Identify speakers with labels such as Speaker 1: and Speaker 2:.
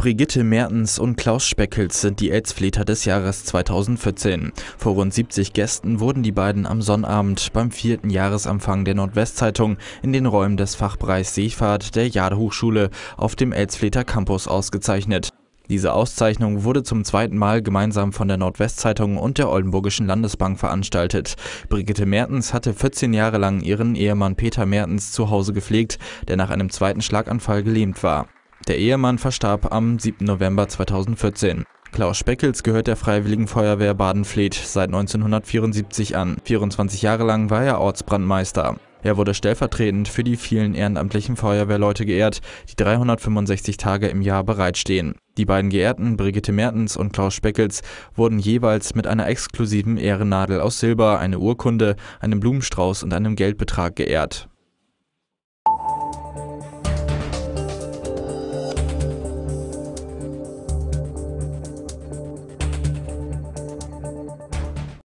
Speaker 1: Brigitte Mertens und Klaus Speckels sind die aids des Jahres 2014. Vor rund 70 Gästen wurden die beiden am Sonnabend beim vierten Jahresanfang der Nordwestzeitung in den Räumen des Fachpreis Seefahrt der Jadehochschule auf dem aids Campus ausgezeichnet. Diese Auszeichnung wurde zum zweiten Mal gemeinsam von der Nordwestzeitung und der Oldenburgischen Landesbank veranstaltet. Brigitte Mertens hatte 14 Jahre lang ihren Ehemann Peter Mertens zu Hause gepflegt, der nach einem zweiten Schlaganfall gelähmt war. Der Ehemann verstarb am 7. November 2014. Klaus Speckels gehört der Freiwilligen Feuerwehr Baden-Fleet seit 1974 an. 24 Jahre lang war er Ortsbrandmeister. Er wurde stellvertretend für die vielen ehrenamtlichen Feuerwehrleute geehrt, die 365 Tage im Jahr bereitstehen. Die beiden Geehrten, Brigitte Mertens und Klaus Speckels, wurden jeweils mit einer exklusiven Ehrennadel aus Silber, einer Urkunde, einem Blumenstrauß und einem Geldbetrag geehrt.